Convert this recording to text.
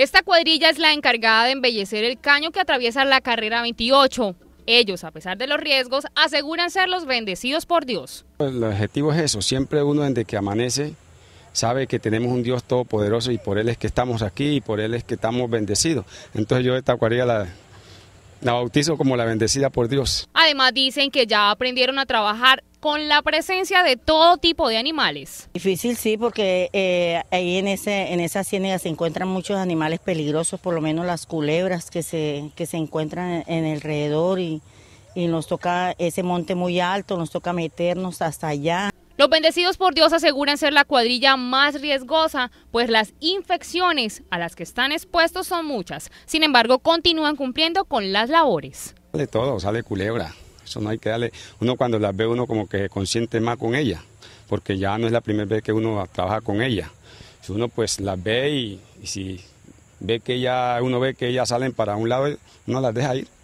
Esta cuadrilla es la encargada de embellecer el caño que atraviesa la carrera 28. Ellos, a pesar de los riesgos, aseguran ser los bendecidos por Dios. Pues, el objetivo es eso, siempre uno desde que amanece sabe que tenemos un Dios todopoderoso y por Él es que estamos aquí y por Él es que estamos bendecidos. Entonces yo esta cuadrilla la, la bautizo como la bendecida por Dios. Además dicen que ya aprendieron a trabajar con la presencia de todo tipo de animales. Difícil sí, porque eh, ahí en, ese, en esa ciénaga se encuentran muchos animales peligrosos, por lo menos las culebras que se, se encuentran en, el alrededor y, nos toca ese monte muy alto, nos toca meternos hasta allá. Los bendecidos por Dios aseguran ser la cuadrilla más riesgosa, pues las infecciones a las que están expuestos son muchas. Sin embargo, continúan cumpliendo con las labores. De todo, sale culebra, eso no hay que darle. Uno cuando las ve, uno como que se consiente más con ella, porque ya no es la primera vez que uno trabaja con ella. Si uno pues las ve y, si ve que ella, uno ve que ellas salen para un lado, uno las deja ir.